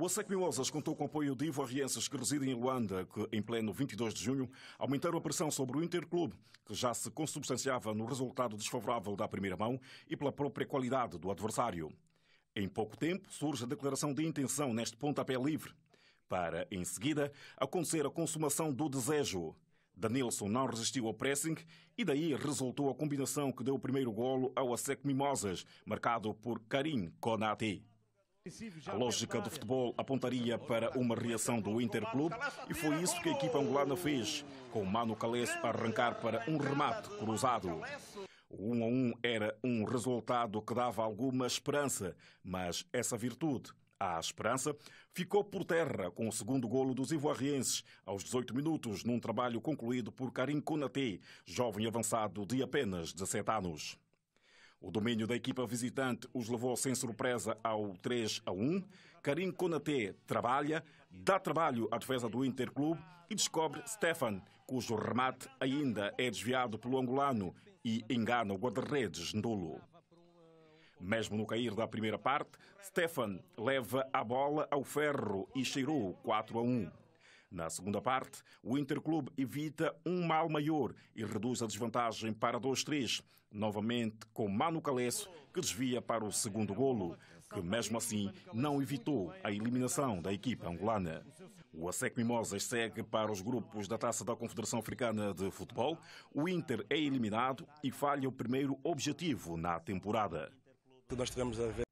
O ASEC Milosas contou com o apoio de ivorienses que residem em Luanda, que, em pleno 22 de junho, aumentaram a pressão sobre o Interclube, que já se consubstanciava no resultado desfavorável da primeira mão e pela própria qualidade do adversário. Em pouco tempo, surge a declaração de intenção neste pontapé livre, para, em seguida, acontecer a consumação do desejo. Danilson não resistiu ao pressing e daí resultou a combinação que deu o primeiro golo ao ASEC Mimosas, marcado por Karim Konati. A lógica do futebol apontaria para uma reação do Interclube e foi isso que a equipa angolana fez, com Mano Calés a arrancar para um remate cruzado. O 1 a 1 era um resultado que dava alguma esperança, mas essa virtude, a esperança, ficou por terra com o segundo golo dos ivoirienses, aos 18 minutos, num trabalho concluído por Karim Konaté, jovem avançado de apenas 17 anos. O domínio da equipa visitante os levou sem surpresa ao 3 a 1. Karim Konaté trabalha, dá trabalho à defesa do Interclube e descobre Stefan, cujo remate ainda é desviado pelo angolano e engana o guarda-redes nulo. Mesmo no cair da primeira parte, Stefan leva a bola ao ferro e cheirou 4 a 1. Na segunda parte, o Interclube evita um mal maior e reduz a desvantagem para 2-3, novamente com Mano Calesso, que desvia para o segundo golo, que mesmo assim não evitou a eliminação da equipa angolana. O ASEC Mimosas segue para os grupos da Taça da Confederação Africana de Futebol. O Inter é eliminado e falha o primeiro objetivo na temporada. Nós tivemos a ver